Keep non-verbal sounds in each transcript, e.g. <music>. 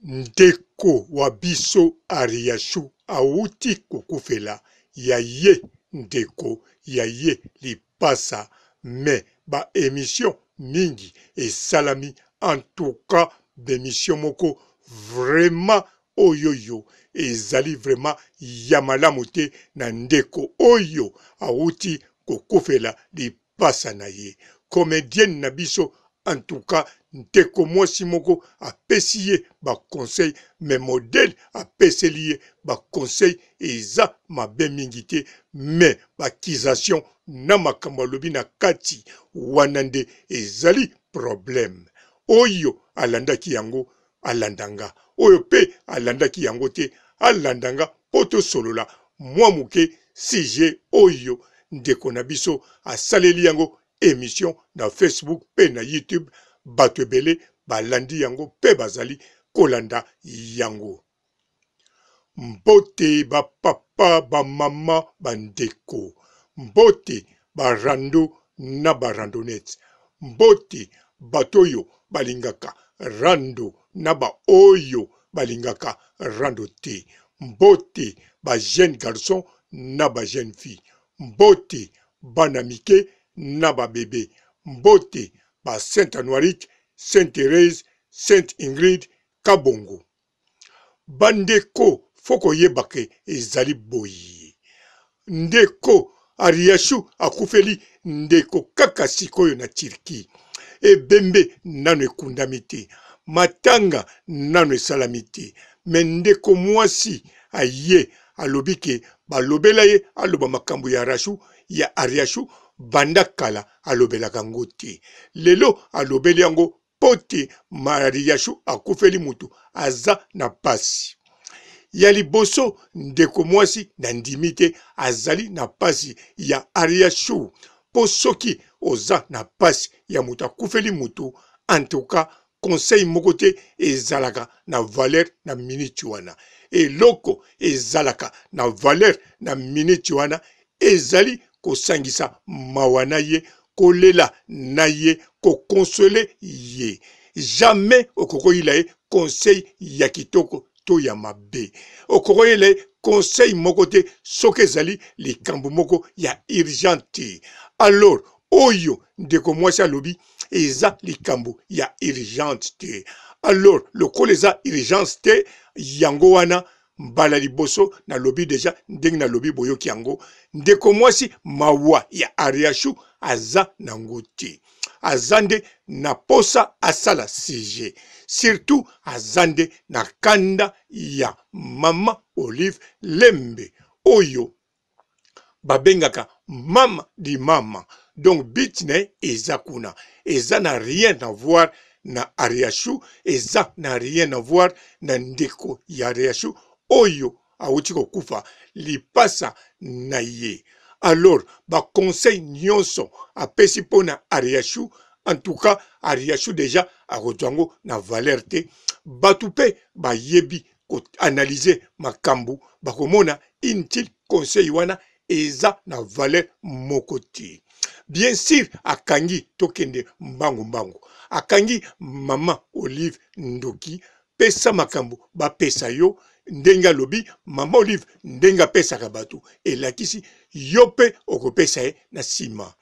ndeko wa biso ariasu awuti kokufela ya ye ndeko ya ye lipasa me baemission mingi esalami antuka bemission moko vraimen oyo yo ezali vraimen ya malamu te na ndeko oyo awuti kokufela lipasa na ye komedienne na biso antuka ndeko mwasi moko apesi ye baconseil me modele apeseli ye baconseil eza mabe mingi te me baakization na makambo alobi na kati wana nde ezali probleme oyo alandaki yango alandanga oyo mpe alandaki yango te alandanga mpo tosolola mwa moke sije oyo ndeko na biso asaleli yango emission na facebook mpe na youtube bato ebele balandi yango mpe bazali kolanda yango mbote bapapa bamama bandeko mbote barando na barandonete mbote bato oyo balingaka rando na baoyo balingaka rando te mbote bajeune garçon na bajeune fille mbote bana mike na babebe mbote par Sainte Anouaric, Sainte Thérèse, Sainte Ingrid, Kabongo. Bandeko, foko yebake ezali boye. Ndeko, Ariashu akufeli ndeko kaka sikoyo na Turki. Ebembe nano ekundami te. Matanga nano esalami te. Me ndeko mwasi aye alobi ke balobela ye aloba makambo ya Arashu ya Ariashu banda kala alobelaka yango te lelo alobeli yango mpo te mariyasu akufeli motu aza na pasi ya liboso ndeko mwasi na ndimi te azali na pasi ya ariashu mpo soki oza na pasi ya moto akufeli motu antuka conseil moko te ezalaka na valer na miniti wana eloko ezalaka na valer na miniti wana ezali kosangisa mawa na ye kolela na ye kokonsole ye jamai okokoyila ye conseil ya kitoko to ya mabe okokoyela ye conseil moko te soki ezali likambo moko ya urgent te alors oyo ndeko mwasi alobi eza likambo ya urgence te alors lokola eza urgence te yango wana mbala liboso nalobi deja ndenge nalobi boyoki yango ndeko mwasi mawa ya ariashu aza nango te aza nde na posa asala sujet surtout aza nde na kanda ya mama olive lembe oyo babengaka mama di mama donc bit na ye eza kuna eza na rien à voir na ariashu eza na rien à voir na ndeko ya ariashu oyo awuti kokufa lipasa na ye alors baconseil nyonso apesi mpo na ariashu antuka ariashu deja akozwa yango na valeur te bato mpe bayebi koanalyze makambo bakomona inutile conseil wana eza na valeur moko te bien sur akangi tokende mbangu-mbangu akangi mama olive ndoki pesa makambo bapesa yo ndenge alobi mama olive ndenge apesaka bato elakisi yo mpe okopesa ye na nsima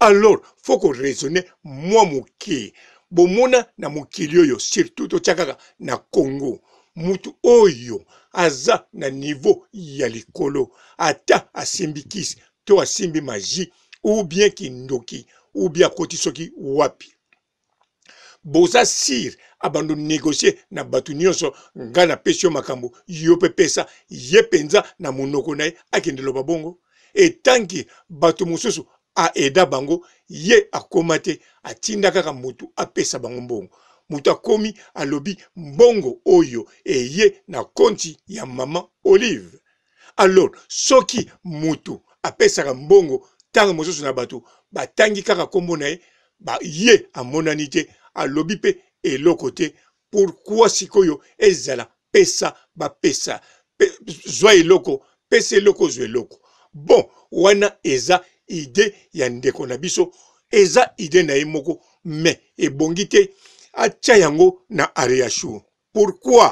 alors fo koraisonne mwa moke bomona na mokili oyo surtout totya kaka na congo mutu oyo aza na nivo ya likolo ata asimbi kisi to asimbi magie ou bien kindoki ou bien akoti soki wapi boza sire abando negocie na bato nyonso ngai napesi yo makambo yo mpe pesa ye mpenza na monoko na ye akende loba bongo etangi bato mosusu aeda bango ye akoma te atinda kaka motu apesa bango mbongo moto akomi alobi mbongo oyo eye na konti ya mama olive alors soki motu apesaka mbongo ntango mosusu na bato batangi kaka nkombo na ye ba ye amonani te alobi mpe eloko te pourkui sikoyo ezala pesa bapesa zwa eloko pesa eloko zwa eloko bon wana eza ide ya ndeko na biso eza ide na ye moko me ebongi te atya yango na areashu pourkui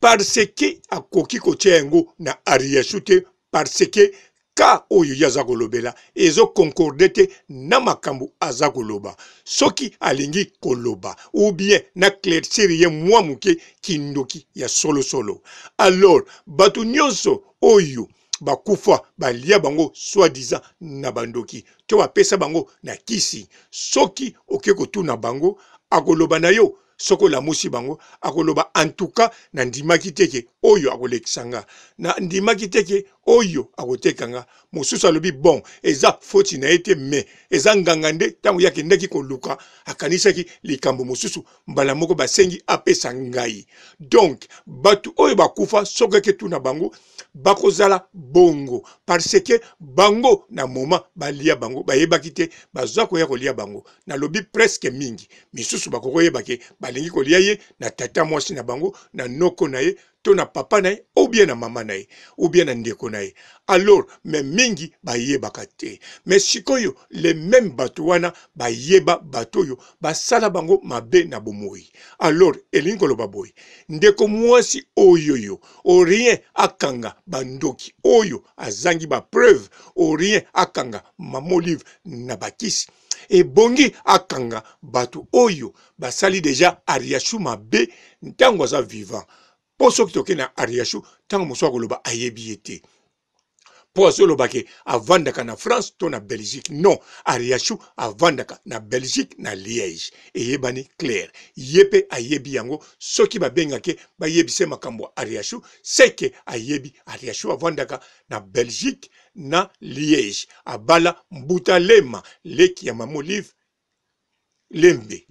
parce ke akoki kotya yango na areashu te parce ke ka oyo ye aza kolobela ezokonkorde te na makambo aza koloba soki alingi koloba ubien na clertire ye mwa moke kindoki ya solosolo alors bato nyonso oyo bakufa balia bango soi-disant na bandoki to bapesa bango na kisi soki oke kotuna bango akoloba na yo soki olamusi bango akoloba antuka nandimaki teke oyo akolekisa nga nandimaki teke oyo akoteka nga mosusu alobi bon eza foti na ye te me eza nganga nde ntango ye akendaki koluka akanisaki likambo mosusu mbala moko basengi apesa ngai donk bato oyo bakufa soki ake tuna bango bakozala bongo parce ke bango na moma balia bango bayebaki te bazwa koya kolia bango nalobi preske mingi misusu bakokoyebake balingi kolia ye na tata mwasi na bango na noko na ye to na papa na ye ou bien na mama na ye ou bien na ndeko na ye alors me mingi bayebaka te me sikoyo le meme bato wana bayeba bato oyo basala bango mabe na bomoi alors elingi koloba boye ndeko mwasi oyoyo orien akanga bandoki oyo azangi bapreuve orien akanga mamolive na bakisi ebongi akanga bato oyo basali deja ariasu mabe ntango aza vivant mpo soki tokende na ariashu ntango mosu akoloba ayebi ye te mpo azolobake avandaka na france to na belgique non ariashu avandaka na belgique na liège eyebani claire ye mpe ayebi yango soki babengake bayebise makambo ya ariashu seke ayebi ariashu avandaka na belgique na liège abala mbutalema leki ya mamo livre lembe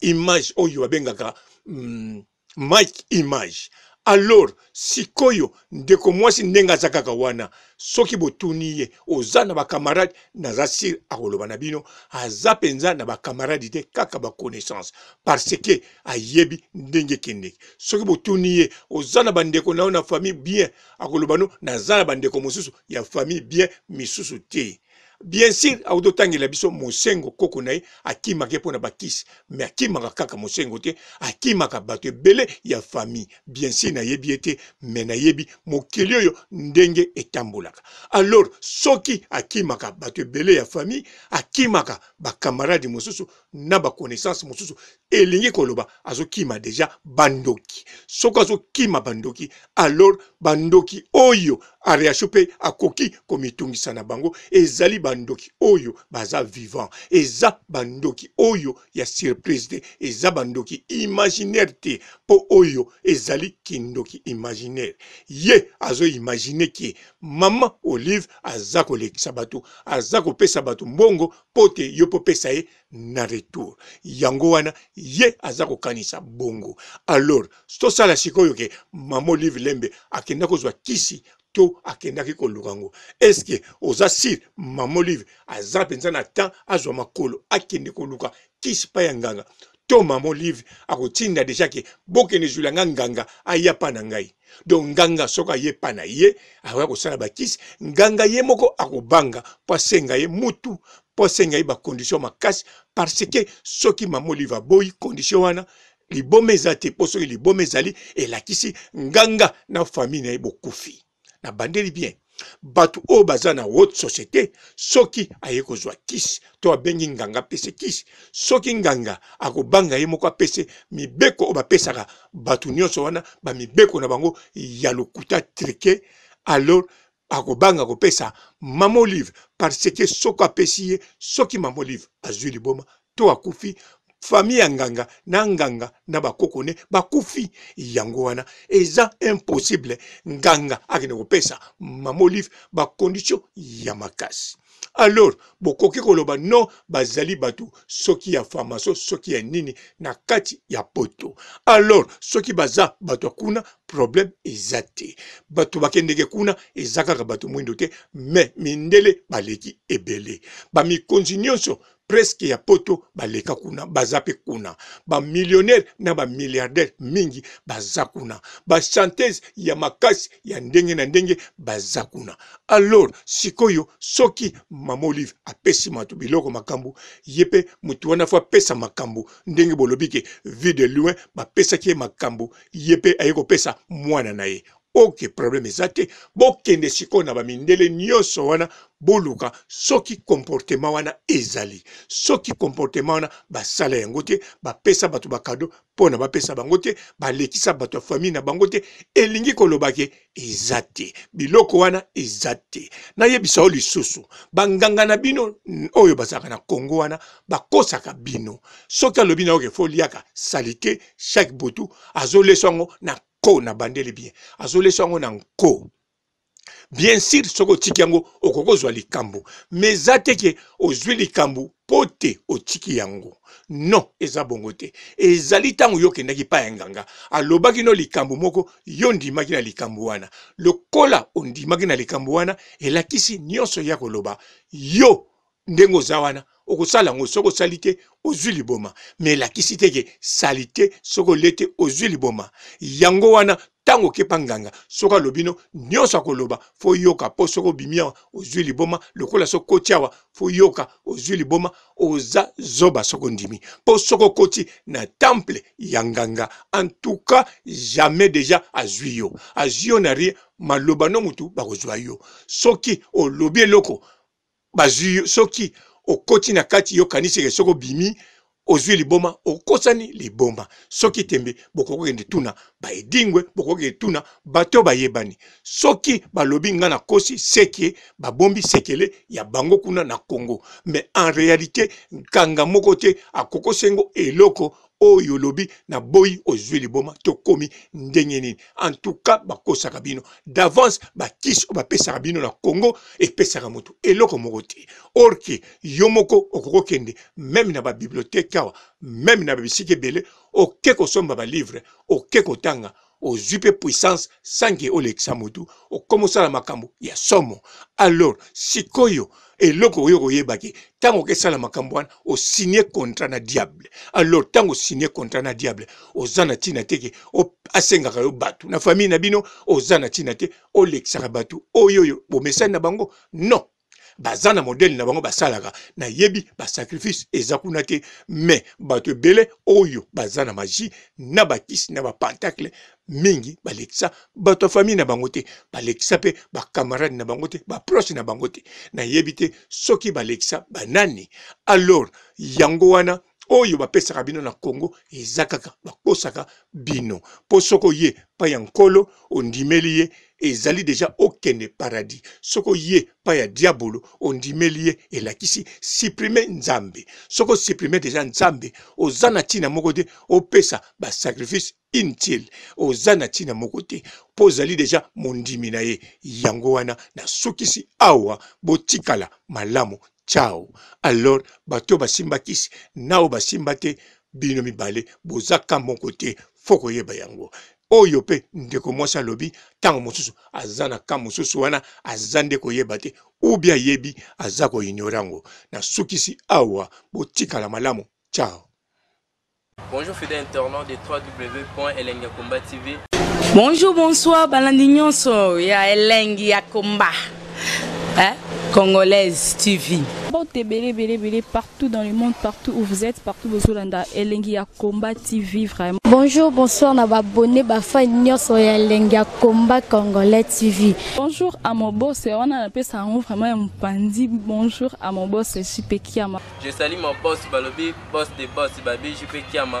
image oyo babengaka mm, mike image alors sikoyo ndeko mwasi ndenge aza kaka wana soki botuni ye oza na bakamarade naza sire akoloba na bino aza mpenza na bakamarade te kaka baconnaissance parce ke ayebi ndenge ekendeki soki botuni ye oza na bandeko na yo na famille bien akoloba no naza na bandeko mosusu ya famille bien misusu te bien sur aototangela biso mosengo koko na ye akimaka mpo na bakisi me akimaka kaka mosengo te akimaka bato ebele ya famille bien sur nayebi ye te me nayebi mokili oyo ndenge etambolaka alors soki akimaka bato ebele ya famille akimaka bakamarade mosusu na bakonaissance mosusu elingi koloba azokima deja bandoki soki azokima bandoki alors bandoki oyo areaction mpe akoki komitungisa na bango ezali bandoki oyo baza vivant eza bandoki oyo ya surprise te eza bandoki imaginaire te mpo oyo ezali kindoki imaginaire ye azoimagine ke mama olive aza kolekisa bato aza kopesa bato mbongo mpo te yo mpo pesa ye na retour yango wana ye aza kokanisa bongo alors tosala sikoyo ke mama olive lembe akenda kozwa kisi to akendaki koluka yango estce oza sir mama olive aza mpenza na temps azwa makolo akende koluka kisi mpa ya nganga toma molive akotinda deja ke bokene ezwila nga nganga aya mpa na ngai donc nganga soki aye mpa na ye akoya kosala bakisi nganga ye moko akobanga mpo asenga ye mutu mpo asenga ye bakondition makasi parce ke soki mama olive aboyi kondition wana liboma eza te mpo soki liboma ezali elakisi nganga na famille na ye bokufi nabandeli bien bato oyo baza na haute société soki aye kozwa kisi to abengi nganga apese kisi soki nganga akobanga ye moko apese mibeko oyo bapesaka bato nyonso wana bamibeko na bango ya lokuta trike alors akobanga kopesa mama olive parce ke soki apesi ye soki mama olive azwi liboma to akufi fami ya nganga na nganga na bakoko ne bakufi yango wana eza impossible nganga akende kopesa mama olive bacondition ya makasi alors bokoki koloba non bazali bato soki ya farmaso soki ya nini na kati ya poto alors soki baza bato kuna problème eza te bato bakendeke kuna eza kaka bato mwindo te me mindele baleki ebele bamikonzi nyonso presque ya poto baleka kuna baza mpe kuna bamillionnaire na bamilliardaire mingi baza kuna bachanteuse ya makasi ya ndenge na ndenge baza kuna alors sikoyo soki mama olive apesi mato biloko makambo ye mpe motu wana fo apesa makambo ndenge bolobi ke vie de loin bapesaki ye makambo ye mpe aye kopesa mwana na ye oke probleme eza te bokende sikoyo na bamindele nyonso wana boluka soki komportema wana ezali soki komportema wana basala yango te bapesa bato bakado mpona bapesa bango te balekisa bato ya famille na bango te elingi koloba ke eza te biloko wana eza te nayebisa yo lisusu banganga na bino oyo bazalaka na kongo wana bakosaka bino soki alobi na yo ke foliaka salite chaque butu azolesa yango na nko na bandeli bien azolesa yango na nko bien sur soki otiki yango okoki ozwa likambo me eza te ke ozwi likambo mpo te otiki yango non eza bongo te ezali ntango yo okendaki pa ya nganga alobaki no likambo moko yo ndimaki na likambo wana lokola ondimaki na likambo wana elakisi nyonso ya koloba yo ndenge oza wana okosala yango soki osali te ozwi liboma me elakisi te ke sali te soki olie te ozwi liboma yango wana ntango okepa nganga soki alobi no nyonso akoloba fo yoka mpo soki obimi awa ozwi liboma lokola soki okoti awa fo yoka ozwi liboma oza zoba soki ondimi mpo soki okoti na temple ya nganga en tout cas jamais déjà azwi yo azwi yo na rie maloba no motu bakozwa yo soki olobi eloko bazwi yo soki okoti na kati yokanisi eke soki obimi ozwi liboma okosani liboma soki tembe bokokokende tuna baedingwe bokokokende tuna bato oyo bayebani soki balobi nga nakosi seke babombi sekele ya bango kuna na kongo me en réalité nkanga moko te akokosengo eloko oyo olobi naboyi ozwi liboma tokomi ndenge nini en tout cas bakosaka bino d'avance bakisi oyo bapesaka bino na congo epesaka moto eloko moko te orke yo moko okokokende meme na babiblioteke awa meme na babisika ebele oke kosomba balivre oke kotanga ozwi mpe puissance sange olekisa motu okoma osala makambo ya somo alors sikoyo eloko oyo koyebaki ntango okesala makambo wana osigne contrat na diable alors ntango osigne contrat na diable oza na ntina te ke asengaka yo bato na famille na bino oza na ntina te olekisaka bato oyoyo bomesani na bango non baza na modele na bango basalaka nayebi basacrifice eza kuna te me bato ebele oyo baza na magie na bakisi na bapentacle mingi balekisa bato ya famille na bango te balekisa mpe bakamarade na bango te baproche na bango te nayebi te soki balekisa banani alors yango wana oyo bapesaka bino na kongo eza kaka bakosaka bino mpo soko ye pa ya nkolo ondimeli ye ezali deja okende paradis soki oye pa ya diabolo ondimeli ye elakisi suprime nzambe soki osuprime deja nzambe oza na ntina moko te opesa basacrifice inutile oza na ntina moko te mpo ozali deja mondimi na ye yango wana nasukisi awa botikala malamu ciao alors bato oyo basimbakisi na oyo basimba te bino mibale boza ka moko te fo koyeba yango oyo mpe ndeko mwasi alobi ntango mosusu aza na ka mosusu wana aza nde koyeba te ubi ayebi aza koignora yango nasukisi awa botikala malamu ciao Bonjour fidèle internaute de www.elengiakomba TV. Bonjour, bonsoir, balandi nyonso ya Elengiakomba. Hein? Eh, Congolaise TV. bote ebele ebele ebele partout dans le monde partout où vous êtes partout bozolanda elengi ya combat tv vraiment bonjour bonsoir na babone bafani nyonso ya elengi ya combat congolais tv bonjour à mon boss wana napesa yango vraiment ya mopandi bonjour à mon boss jupe kiama je sali mon boss balobi boss de boss babi jupe kiama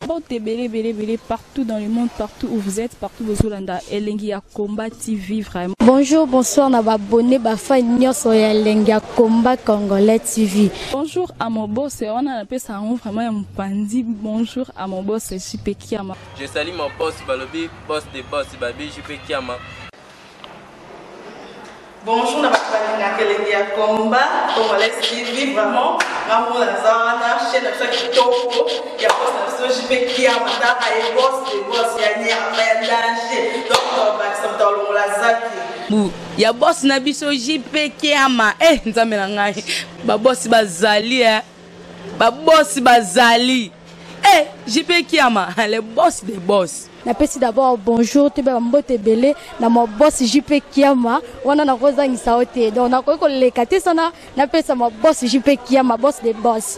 porte belé partout dans le monde, partout où vous êtes, partout où vous êtes. Elengi Combat TV, vraiment. Bonjour, bonsoir, on a abonné Bafa Nyoso Elengi Combat Congolais TV. Bonjour à mon boss, on a appelé ça vraiment un pandi. Bonjour à mon boss, JP Kiama. Je salue mon boss, Balobi, boss de boss, Babi, JP Kiama. bonjour na bato balingaka elenge ya komba congolaise tv vraiment ngambo naza wana chaine na biso ya kitoko ya tumekia mataka egosi egosi yani ya danger donc tobakisa moto alongola zaki ya bosi na biso jp kiama e eh, nzambe na ngai babosi bazali e eh. babosi bazali e eh, jp kiama le <laughs> bosi de bosi napesi d'abord bonjour toyeba bambote ebele na mabosi jp kiama wana nakozangisa yo te donc nakoki koleka te sana napesa mabosi jp kiama bosi de bosi